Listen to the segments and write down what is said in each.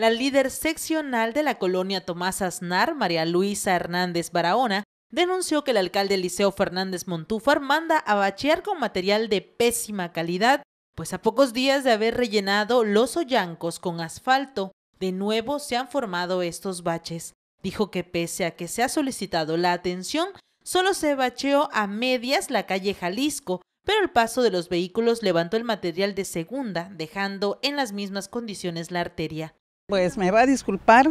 la líder seccional de la colonia Tomás Aznar, María Luisa Hernández Barahona, denunció que el alcalde liceo Fernández Montúfar manda a bachear con material de pésima calidad, pues a pocos días de haber rellenado los hoyancos con asfalto, de nuevo se han formado estos baches. Dijo que pese a que se ha solicitado la atención, solo se bacheó a medias la calle Jalisco, pero el paso de los vehículos levantó el material de segunda, dejando en las mismas condiciones la arteria. Pues me va a disculpar,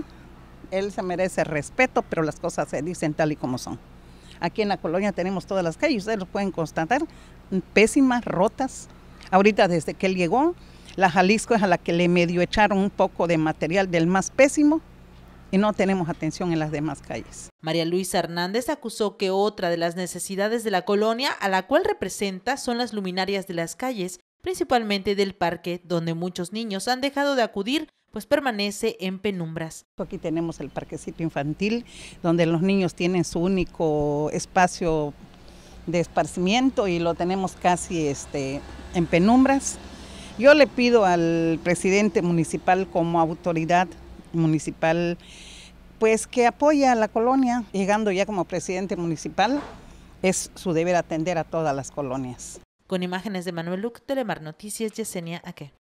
él se merece respeto, pero las cosas se dicen tal y como son. Aquí en la colonia tenemos todas las calles, ustedes lo pueden constatar, pésimas, rotas. Ahorita desde que él llegó, la Jalisco es a la que le medio echaron un poco de material del más pésimo y no tenemos atención en las demás calles. María Luisa Hernández acusó que otra de las necesidades de la colonia a la cual representa son las luminarias de las calles, principalmente del parque, donde muchos niños han dejado de acudir pues permanece en penumbras. Aquí tenemos el parquecito infantil, donde los niños tienen su único espacio de esparcimiento y lo tenemos casi este, en penumbras. Yo le pido al presidente municipal como autoridad municipal, pues que apoya a la colonia, llegando ya como presidente municipal, es su deber atender a todas las colonias. Con imágenes de Manuel Luc, Telemar Noticias, Yesenia Aque.